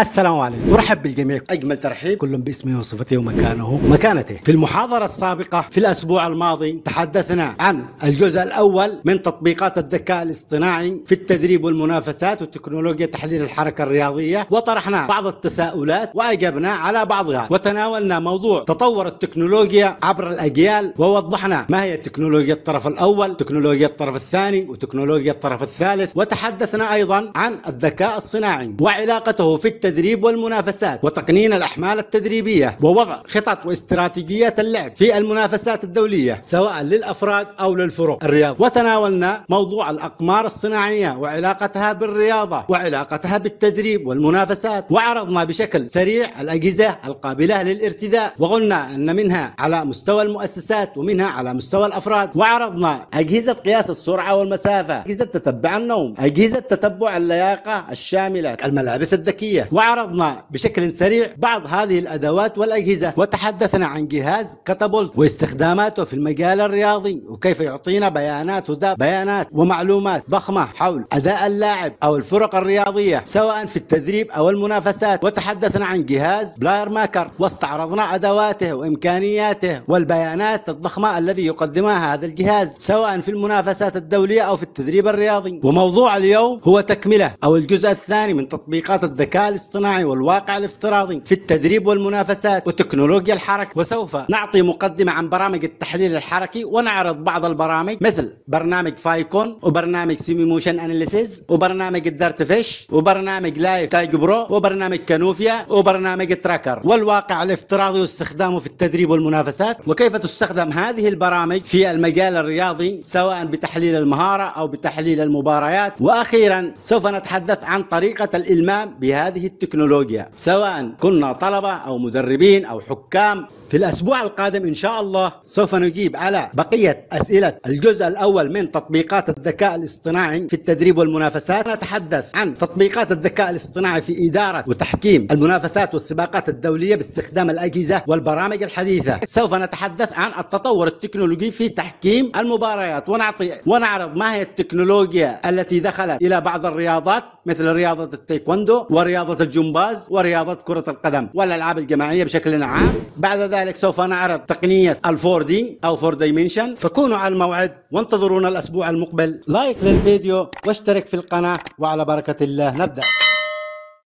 السلام عليكم ورحب بالجميع اجمل ترحيب كل باسمه وصفته ومكانه ومكانته في المحاضره السابقه في الاسبوع الماضي تحدثنا عن الجزء الاول من تطبيقات الذكاء الاصطناعي في التدريب والمنافسات وتكنولوجيا تحليل الحركه الرياضيه وطرحنا بعض التساؤلات واجبنا على بعضها وتناولنا موضوع تطور التكنولوجيا عبر الاجيال ووضحنا ما هي تكنولوجيا الطرف الاول تكنولوجيا الطرف الثاني وتكنولوجيا الطرف الثالث وتحدثنا ايضا عن الذكاء الصناعي وعلاقته في التدريب والمنافسات وتقنين الأحمال التدريبية ووضع خطط واستراتيجيات اللعب في المنافسات الدولية سواء للأفراد أو للفرق الرياض وتناولنا موضوع الأقمار الصناعية وعلاقتها بالرياضة وعلاقتها بالتدريب والمنافسات وعرضنا بشكل سريع الأجهزة القابلة للارتداء وقلنا أن منها على مستوى المؤسسات ومنها على مستوى الأفراد وعرضنا أجهزة قياس السرعة والمسافة أجهزة تتبع النوم أجهزة تتبع اللياقة الشاملة الملابس الذكية وعرضنا بشكل سريع بعض هذه الأدوات والأجهزة وتحدثنا عن جهاز كاتابولت واستخداماته في المجال الرياضي وكيف يعطينا بيانات بيانات ومعلومات ضخمة حول أداء اللاعب أو الفرق الرياضية سواء في التدريب أو المنافسات وتحدثنا عن جهاز بلاير ماكر واستعرضنا أدواته وإمكانياته والبيانات الضخمة الذي يقدمها هذا الجهاز سواء في المنافسات الدولية أو في التدريب الرياضي وموضوع اليوم هو تكملة أو الجزء الثاني من تطبيقات الذكاء الاصطناعي والواقع الافتراضي في التدريب والمنافسات وتكنولوجيا الحركة وسوف نعطي مقدمة عن برامج التحليل الحركي ونعرض بعض البرامج مثل برنامج فايكون وبرنامج سيمي موشن اناليسيز وبرنامج الدارت فيش وبرنامج لايف تايج برو وبرنامج كانوفيا وبرنامج تراكر والواقع الافتراضي واستخدامه في التدريب والمنافسات وكيف تستخدم هذه البرامج في المجال الرياضي سواء بتحليل المهارة أو بتحليل المباريات وأخيرا سوف نتحدث عن طريقة الإلمام بهذه التكنولوجيا سواء كنا طلبة أو مدربين أو حكام في الأسبوع القادم إن شاء الله سوف نجيب على بقية أسئلة الجزء الأول من تطبيقات الذكاء الاصطناعي في التدريب والمنافسات نتحدث عن تطبيقات الذكاء الاصطناعي في إدارة وتحكيم المنافسات والسباقات الدولية باستخدام الأجهزة والبرامج الحديثة سوف نتحدث عن التطور التكنولوجي في تحكيم المباريات ونعطي ونعرض ما هي التكنولوجيا التي دخلت إلى بعض الرياضات مثل رياضة التايكوندو ورياضة الجمباز ورياضة كرة القدم والألعاب الجماعية بشكل عام بعد وكذلك سوف نعرض تقنية الفوردينج أو فور دايمنشن فكونوا على الموعد وانتظرونا الأسبوع المقبل لايك للفيديو واشترك في القناة وعلى بركة الله نبدأ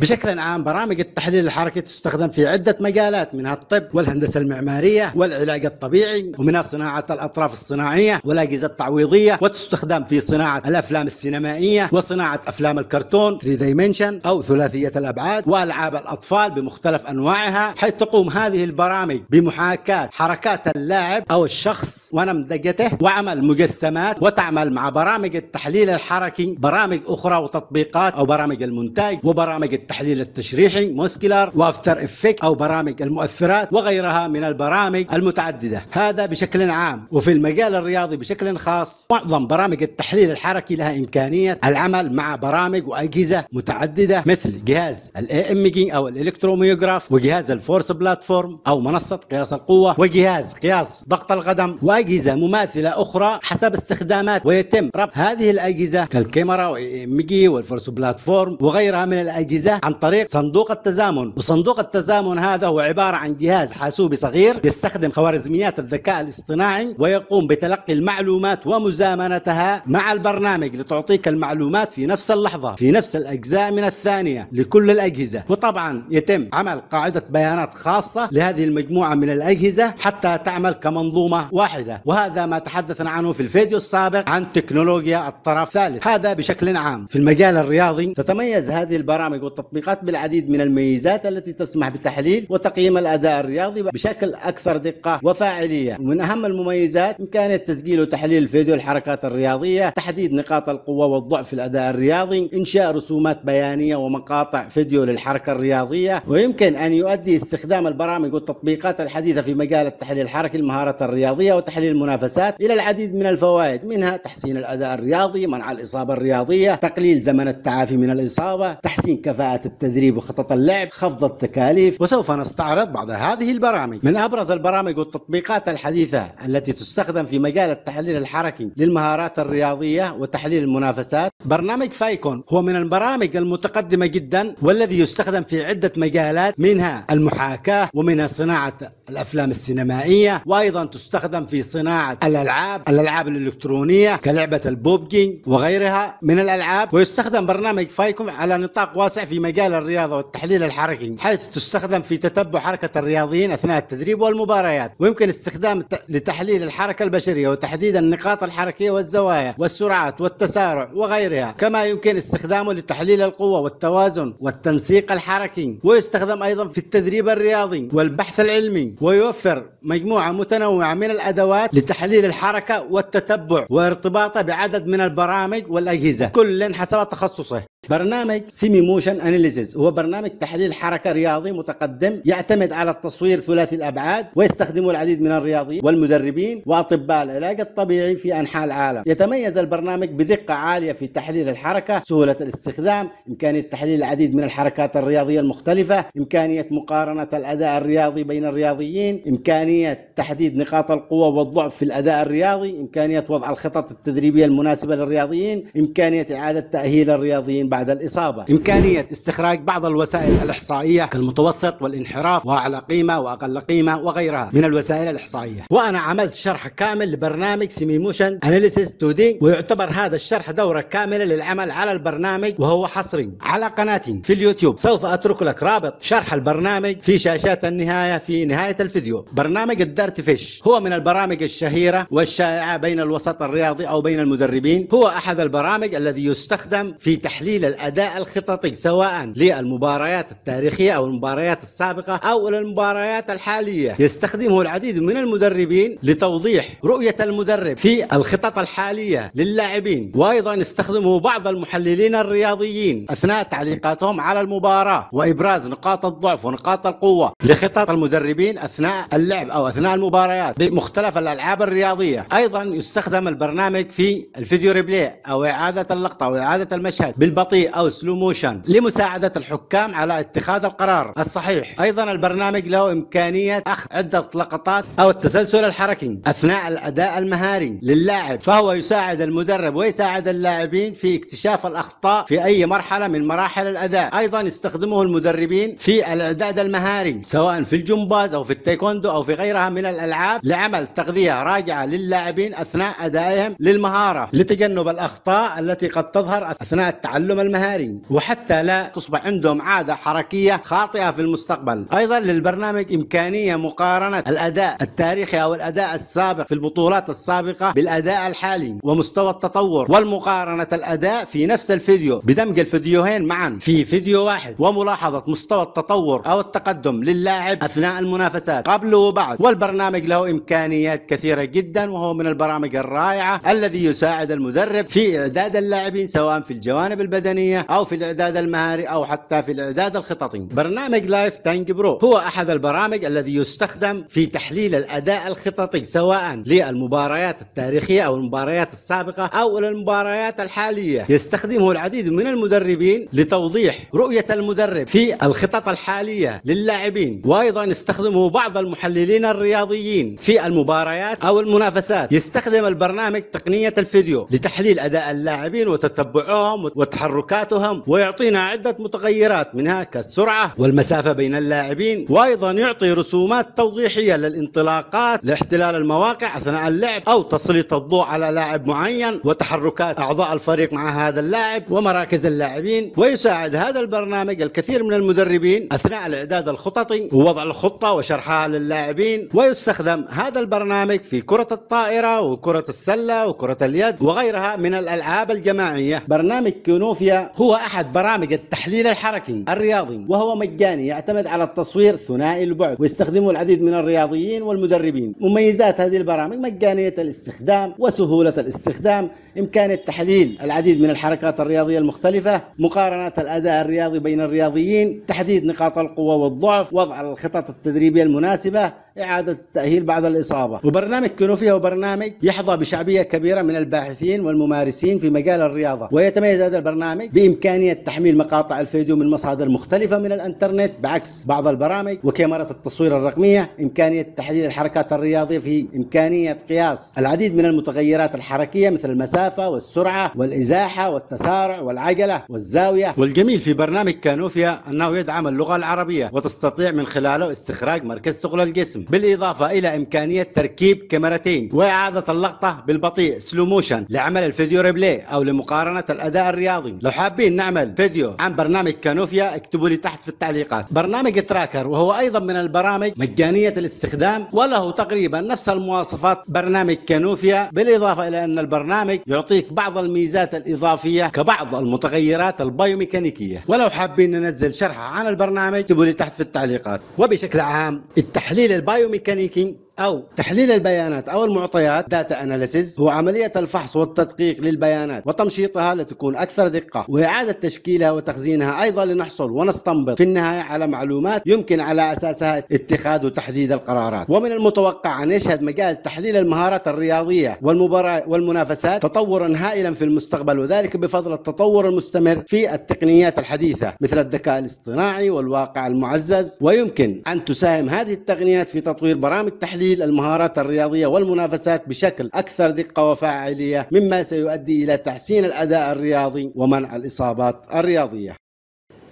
بشكل عام برامج التحليل الحركي تستخدم في عدة مجالات منها الطب والهندسة المعمارية والعلاج الطبيعي ومنها صناعة الأطراف الصناعية والأجهزة التعويضية وتستخدم في صناعة الأفلام السينمائية وصناعة أفلام الكرتون 3 ديمنشن أو ثلاثية الأبعاد وألعاب الأطفال بمختلف أنواعها حيث تقوم هذه البرامج بمحاكاة حركات اللاعب أو الشخص ونمذجته وعمل مجسمات وتعمل مع برامج التحليل الحركي برامج أخرى وتطبيقات أو برامج المونتاج وبرامج التحليل التحليل التشريحي موسكيلار وافتر افكت او برامج المؤثرات وغيرها من البرامج المتعدده هذا بشكل عام وفي المجال الرياضي بشكل خاص معظم برامج التحليل الحركي لها امكانيه العمل مع برامج واجهزه متعدده مثل جهاز الاي ام جي او الالكتروميوغراف وجهاز الفورس بلاتفورم او منصه قياس القوه وجهاز قياس ضغط القدم واجهزه مماثله اخرى حسب استخدامات ويتم ربط هذه الاجهزه كالكاميرا واي ام جي والفورس بلاتفورم وغيرها من الاجهزه الشدة عن طريق صندوق التزامن وصندوق التزامن هذا هو عبارة عن جهاز حاسوبي صغير يستخدم خوارزميات الذكاء الاصطناعي ويقوم بتلقي المعلومات ومزامنتها مع البرنامج لتعطيك المعلومات في نفس اللحظة في نفس الأجزاء من الثانية لكل الأجهزة وطبعا يتم عمل قاعدة بيانات خاصة لهذه المجموعة من الأجهزة حتى تعمل كمنظومة واحدة وهذا ما تحدثنا عنه في الفيديو السابق عن تكنولوجيا الطرف الثالث هذا بشكل عام في المجال الرياضي تتميز هذه البرامج والتطبيقات التطبيقات بالعديد من الميزات التي تسمح بتحليل وتقييم الأداء الرياضي بشكل أكثر دقة وفاعلية ومن أهم المميزات إمكانية تسجيل وتحليل فيديو الحركات الرياضية تحديد نقاط القوة والضعف في الأداء الرياضي إنشاء رسومات بيانية ومقاطع فيديو للحركة الرياضية ويمكن أن يؤدي استخدام البرامج والتطبيقات الحديثة في مجال التحليل الحركي المهارات الرياضية وتحليل المنافسات إلى العديد من الفوائد منها تحسين الأداء الرياضي منع الإصابة الرياضية تقليل زمن التعافي من الإصابة تحسين كفاءة ساعات التدريب وخطط اللعب خفض التكاليف وسوف نستعرض بعض هذه البرامج من أبرز البرامج والتطبيقات الحديثة التي تستخدم في مجال التحليل الحركي للمهارات الرياضية وتحليل المنافسات برنامج فايكون هو من البرامج المتقدمة جدا والذي يستخدم في عدة مجالات منها المحاكاة ومنها صناعة الأفلام السينمائية وأيضا تستخدم في صناعة الألعاب الألعاب الإلكترونية كلعبة البوبجينج وغيرها من الألعاب ويستخدم برنامج فايكون على نطاق واسع في مجال الرياضة والتحليل الحركي حيث تستخدم في تتبع حركة الرياضيين أثناء التدريب والمباريات ويمكن استخدام لتحليل الحركة البشرية وتحديد النقاط الحركية والزوايا والسرعات والتسارع وغيرها كما يمكن استخدامه لتحليل القوة والتوازن والتنسيق الحركي ويستخدم أيضا في التدريب الرياضي والبحث العلمي ويوفر مجموعة متنوعة من الأدوات لتحليل الحركة والتتبع وارتباطه بعدد من البرامج والأجهزة كل حسب تخصصه برنامج سيمي موشن اناليسيز هو برنامج تحليل حركه رياضي متقدم يعتمد على التصوير ثلاثي الابعاد ويستخدمه العديد من الرياضيين والمدربين واطباء العلاج الطبيعي في انحاء العالم. يتميز البرنامج بدقه عاليه في تحليل الحركه، سهوله الاستخدام، امكانيه تحليل العديد من الحركات الرياضيه المختلفه، امكانيه مقارنه الاداء الرياضي بين الرياضيين، امكانيه تحديد نقاط القوه والضعف في الاداء الرياضي، امكانيه وضع الخطط التدريبيه المناسبه للرياضيين، امكانيه اعاده تاهيل الرياضيين بعد الإصابة إمكانية استخراج بعض الوسائل الإحصائية كالمتوسط والانحراف وأعلى قيمة وأقل قيمة وغيرها من الوسائل الإحصائية وأنا عملت شرح كامل لبرنامج سيمي موشن أناليسيس 2 2D ويعتبر هذا الشرح دورة كاملة للعمل على البرنامج وهو حصري على قناتي في اليوتيوب سوف أترك لك رابط شرح البرنامج في شاشات النهاية في نهاية الفيديو برنامج الدارت فيش هو من البرامج الشهيرة والشائعة بين الوسط الرياضي أو بين المدربين هو أحد البرامج الذي يستخدم في تحليل إلى الأداء الخططي سواء للمباريات التاريخية أو المباريات السابقة أو إلى المباريات الحالية يستخدمه العديد من المدربين لتوضيح رؤية المدرب في الخطط الحالية للاعبين وأيضا يستخدمه بعض المحللين الرياضيين أثناء تعليقاتهم على المباراة وإبراز نقاط الضعف ونقاط القوة لخطط المدربين أثناء اللعب أو أثناء المباريات بمختلف الألعاب الرياضية أيضا يستخدم البرنامج في الفيديو ريبلاي أو إعادة اللقطة أو إعادة المشهد بالبطء بطيء أو سلو موشن لمساعدة الحكام على اتخاذ القرار الصحيح أيضا البرنامج له إمكانية أخذ عدة لقطات أو التسلسل الحركي أثناء الأداء المهاري للاعب فهو يساعد المدرب ويساعد اللاعبين في اكتشاف الأخطاء في أي مرحلة من مراحل الأداء أيضا يستخدمه المدربين في الإعداد المهاري سواء في الجمباز أو في التايكوندو أو في غيرها من الألعاب لعمل تغذية راجعة للاعبين أثناء أدائهم للمهارة لتجنب الأخطاء التي قد تظهر أثناء التعلم المهاري وحتى لا تصبح عندهم عادة حركية خاطئة في المستقبل أيضا للبرنامج إمكانية مقارنة الأداء التاريخي أو الأداء السابق في البطولات السابقة بالأداء الحالي ومستوى التطور والمقارنة الأداء في نفس الفيديو بدمج الفيديوهين معا في فيديو واحد وملاحظة مستوى التطور أو التقدم للاعب أثناء المنافسات قبل وبعد والبرنامج له إمكانيات كثيرة جدا وهو من البرامج الرائعة الذي يساعد المدرب في إعداد اللاعبين سواء في الجوانب البدنية الميدانيه أو في الإعداد المهاري أو حتى في الإعداد الخططي برنامج لايف تانج برو هو أحد البرامج الذي يستخدم في تحليل الأداء الخططي سواء للمباريات التاريخية أو المباريات السابقة أو المباريات الحالية يستخدمه العديد من المدربين لتوضيح رؤية المدرب في الخطط الحالية للاعبين وأيضا يستخدمه بعض المحللين الرياضيين في المباريات أو المنافسات يستخدم البرنامج تقنية الفيديو لتحليل أداء اللاعبين وتتبعهم وتحرك تحركاتهم ويعطينا عدة متغيرات منها كالسرعة والمسافة بين اللاعبين وأيضا يعطي رسومات توضيحية للانطلاقات لاحتلال المواقع أثناء اللعب أو تسليط الضوء على لاعب معين وتحركات أعضاء الفريق مع هذا اللاعب ومراكز اللاعبين ويساعد هذا البرنامج الكثير من المدربين أثناء الإعداد الخططي ووضع الخطة وشرحها للاعبين ويستخدم هذا البرنامج في كرة الطائرة وكرة السلة وكرة اليد وغيرها من الألعاب الجماعية برنامج كينوفي العافية هو أحد برامج التحليل الحركي الرياضي وهو مجاني يعتمد على التصوير ثنائي البعد ويستخدمه العديد من الرياضيين والمدربين مميزات هذه البرامج مجانية الاستخدام وسهولة الاستخدام إمكانية تحليل العديد من الحركات الرياضية المختلفة مقارنة الأداء الرياضي بين الرياضيين تحديد نقاط القوة والضعف وضع الخطط التدريبية المناسبة إعادة التأهيل بعد الإصابة وبرنامج كنوفيا هو برنامج يحظى بشعبية كبيرة من الباحثين والممارسين في مجال الرياضة ويتميز هذا البرنامج البرامج بإمكانية تحميل مقاطع الفيديو من مصادر مختلفة من الانترنت بعكس بعض البرامج وكاميرات التصوير الرقمية إمكانية تحليل الحركات الرياضية في إمكانية قياس العديد من المتغيرات الحركية مثل المسافة والسرعة والإزاحة والتسارع والعجلة والزاوية والجميل في برنامج كانوفيا أنه يدعم اللغة العربية وتستطيع من خلاله استخراج مركز ثقل الجسم بالإضافة إلى إمكانية تركيب كاميرتين وإعادة اللقطة بالبطيء سلو موشن لعمل الفيديو ريبلاي أو لمقارنة الأداء الرياضي لو حابين نعمل فيديو عن برنامج كانوفيا اكتبوا لي تحت في التعليقات برنامج تراكر وهو ايضا من البرامج مجانية الاستخدام وله تقريبا نفس المواصفات برنامج كانوفيا بالاضافة الى ان البرنامج يعطيك بعض الميزات الاضافية كبعض المتغيرات البيوميكانيكية ولو حابين ننزل شرح عن البرنامج اكتبوا لي تحت في التعليقات وبشكل عام التحليل البايوميكانيكي أو تحليل البيانات أو المعطيات داتا اناليسز هو عملية الفحص والتدقيق للبيانات وتمشيطها لتكون أكثر دقة وإعادة تشكيلها وتخزينها أيضا لنحصل ونستنبط في النهاية على معلومات يمكن على أساسها اتخاذ وتحديد القرارات ومن المتوقع أن يشهد مجال تحليل المهارات الرياضية والمباراة والمنافسات تطورا هائلا في المستقبل وذلك بفضل التطور المستمر في التقنيات الحديثة مثل الذكاء الاصطناعي والواقع المعزز ويمكن أن تساهم هذه التقنيات في تطوير برامج تحليل تحليل المهارات الرياضية والمنافسات بشكل أكثر دقة وفاعلية مما سيؤدي إلى تحسين الأداء الرياضي ومنع الإصابات الرياضية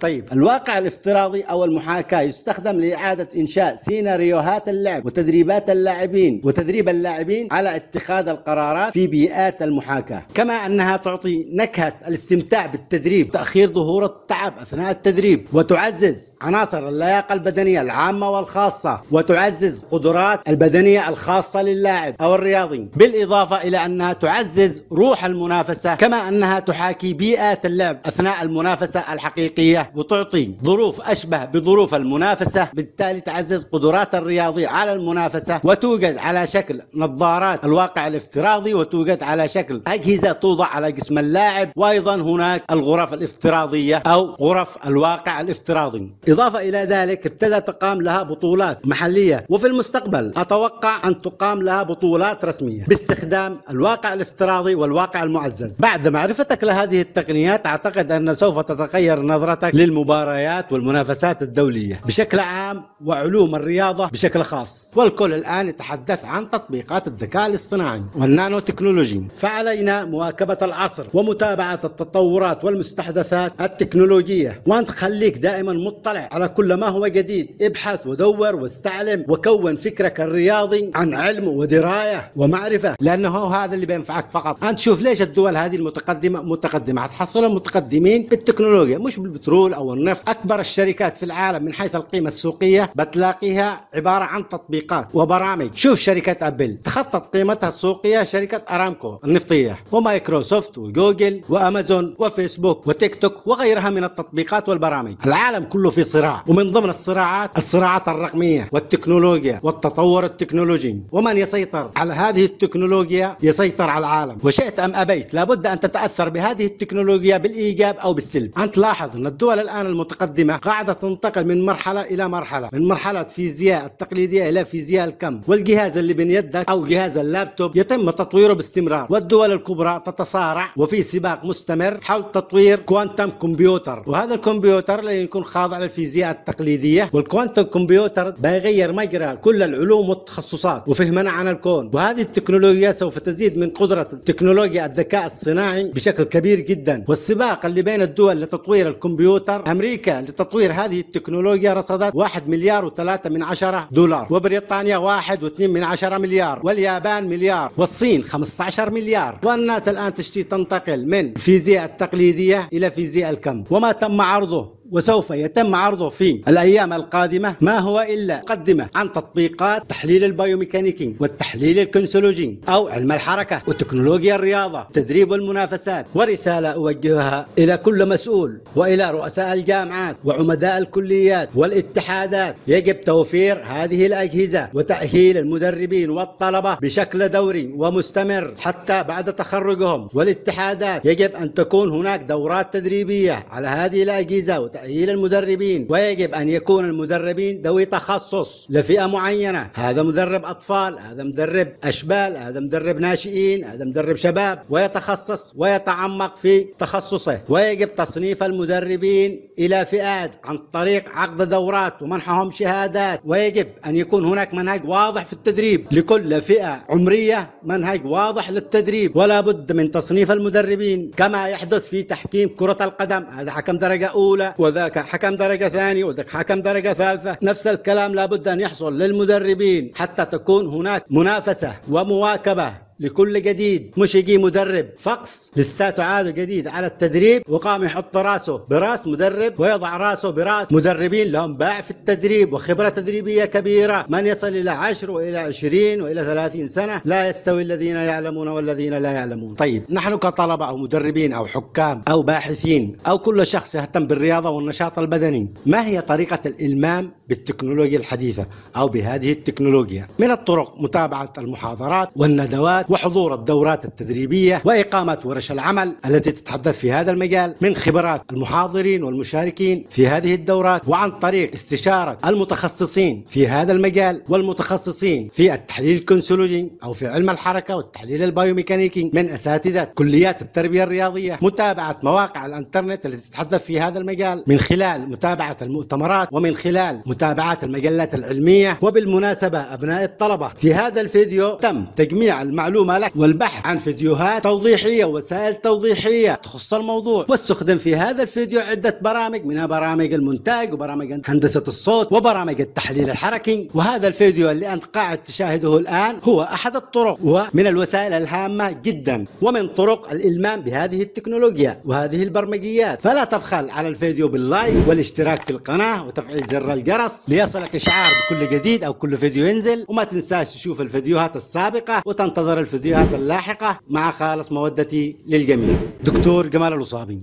طيب الواقع الافتراضي أو المحاكاة يستخدم لإعادة إنشاء سيناريوهات اللعب وتدريبات اللاعبين وتدريب اللاعبين على اتخاذ القرارات في بيئات المحاكاة كما أنها تعطي نكهة الاستمتاع بالتدريب تأخير ظهور التعب أثناء التدريب وتعزز عناصر اللياقة البدنية العامة والخاصة وتعزز قدرات البدنية الخاصة للاعب أو الرياضي بالإضافة إلى أنها تعزز روح المنافسة كما أنها تحاكي بيئات اللعب أثناء المنافسة الحقيقية وتعطي ظروف أشبه بظروف المنافسة بالتالي تعزز قدرات الرياضي على المنافسة وتوجد على شكل نظارات الواقع الافتراضي وتوجد على شكل أجهزة توضع على جسم اللاعب وأيضا هناك الغرف الافتراضية أو غرف الواقع الافتراضي إضافة إلى ذلك ابتدت تقام لها بطولات محلية وفي المستقبل أتوقع أن تقام لها بطولات رسمية باستخدام الواقع الافتراضي والواقع المعزز بعد معرفتك لهذه التقنيات أعتقد أن سوف تتغير نظرتك للمباريات والمنافسات الدولية بشكل عام وعلوم الرياضة بشكل خاص والكل الآن يتحدث عن تطبيقات الذكاء الاصطناعي والنانو تكنولوجي فعلينا مواكبة العصر ومتابعة التطورات والمستحدثات التكنولوجية وأنت خليك دائما مطلع على كل ما هو جديد ابحث ودور واستعلم وكون فكرك الرياضي عن علم ودراية ومعرفة لأنه هذا اللي بينفعك فقط أنت شوف ليش الدول هذه المتقدمة متقدمة هتحصلهم متقدمين بالتكنولوجيا مش بالبترول البترول أو النفط أكبر الشركات في العالم من حيث القيمة السوقية بتلاقيها عبارة عن تطبيقات وبرامج شوف شركة أبل تخطط قيمتها السوقية شركة أرامكو النفطية ومايكروسوفت وجوجل وأمازون وفيسبوك وتيك توك وغيرها من التطبيقات والبرامج العالم كله في صراع ومن ضمن الصراعات الصراعات الرقمية والتكنولوجيا والتطور التكنولوجي ومن يسيطر على هذه التكنولوجيا يسيطر على العالم وشئت أم أبيت لابد أن تتأثر بهذه التكنولوجيا بالإيجاب أو بالسلب أنت لاحظ أن الدول الدول الآن المتقدمة قاعدة تنتقل من مرحلة إلى مرحلة من مرحلة فيزياء التقليدية إلى فيزياء الكم والجهاز اللي بين يدك أو جهاز اللابتوب يتم تطويره باستمرار والدول الكبرى تتصارع وفي سباق مستمر حول تطوير كوانتم كمبيوتر وهذا الكمبيوتر لن يكون خاضع للفيزياء التقليدية والكوانتم كمبيوتر بيغير مجرى كل العلوم والتخصصات وفهمنا عن الكون وهذه التكنولوجيا سوف تزيد من قدرة تكنولوجيا الذكاء الصناعي بشكل كبير جدا والسباق اللي بين الدول لتطوير الكمبيوتر كمبيوتر أمريكا لتطوير هذه التكنولوجيا رصدت 1 مليار و3 من عشرة دولار وبريطانيا 1 و2 من عشرة مليار واليابان مليار والصين 15 مليار والناس الآن تشتي تنتقل من الفيزياء التقليدية إلى فيزياء الكم وما تم عرضه وسوف يتم عرضه في الأيام القادمة ما هو إلا مقدمة عن تطبيقات تحليل البيوميكانيكي والتحليل الكنسولوجي أو علم الحركة وتكنولوجيا الرياضة تدريب المنافسات ورسالة أوجهها إلى كل مسؤول وإلى رؤساء الجامعات وعمداء الكليات والاتحادات يجب توفير هذه الأجهزة وتأهيل المدربين والطلبة بشكل دوري ومستمر حتى بعد تخرجهم والاتحادات يجب أن تكون هناك دورات تدريبية على هذه الأجهزة وتأهيل تأهيل المدربين ويجب أن يكون المدربين ذوي تخصص لفئة معينة هذا مدرب أطفال هذا مدرب أشبال هذا مدرب ناشئين هذا مدرب شباب ويتخصص ويتعمق في تخصصه ويجب تصنيف المدربين إلى فئات عن طريق عقد دورات ومنحهم شهادات ويجب أن يكون هناك منهج واضح في التدريب لكل فئة عمرية منهج واضح للتدريب ولا بد من تصنيف المدربين كما يحدث في تحكيم كرة القدم هذا حكم درجة أولى وذاك حكم درجة ثانية وذاك حكم درجة ثالثة نفس الكلام لابد أن يحصل للمدربين حتى تكون هناك منافسة ومواكبة لكل جديد مش يجي مدرب فقص لساته عاده جديد على التدريب وقام يحط راسه براس مدرب ويضع راسه براس مدربين لهم باع في التدريب وخبره تدريبيه كبيره من يصل الى 10 والى 20 والى 30 سنه لا يستوي الذين يعلمون والذين لا يعلمون طيب نحن كطلبه او مدربين او حكام او باحثين او كل شخص يهتم بالرياضه والنشاط البدني ما هي طريقه الالمام بالتكنولوجيا الحديثه او بهذه التكنولوجيا من الطرق متابعه المحاضرات والندوات وحضور الدورات التدريبية وإقامة ورش العمل التي تتحدث في هذا المجال من خبرات المحاضرين والمشاركين في هذه الدورات وعن طريق استشارة المتخصصين في هذا المجال والمتخصصين في التحليل الكنسولوجي أو في علم الحركة والتحليل البيوميكانيكي من أساتذة كليات التربية الرياضية متابعة مواقع الانترنت التي تتحدث في هذا المجال من خلال متابعة المؤتمرات ومن خلال متابعة المجلات العلمية وبالمناسبة أبناء الطلبة في هذا الفيديو تم تجميع المعلومات المعلومة لك والبحث عن فيديوهات توضيحية وسائل توضيحية تخص الموضوع واستخدم في هذا الفيديو عدة برامج منها برامج المونتاج وبرامج هندسة الصوت وبرامج التحليل الحركي وهذا الفيديو اللي أنت قاعد تشاهده الآن هو أحد الطرق ومن الوسائل الهامة جدا ومن طرق الإلمام بهذه التكنولوجيا وهذه البرمجيات فلا تبخل على الفيديو باللايك والاشتراك في القناة وتفعيل زر الجرس ليصلك إشعار بكل جديد أو كل فيديو ينزل وما تنساش تشوف الفيديوهات السابقة وتنتظر الفيديوهات اللاحقة مع خالص مودتي للجميع دكتور جمال الوصابي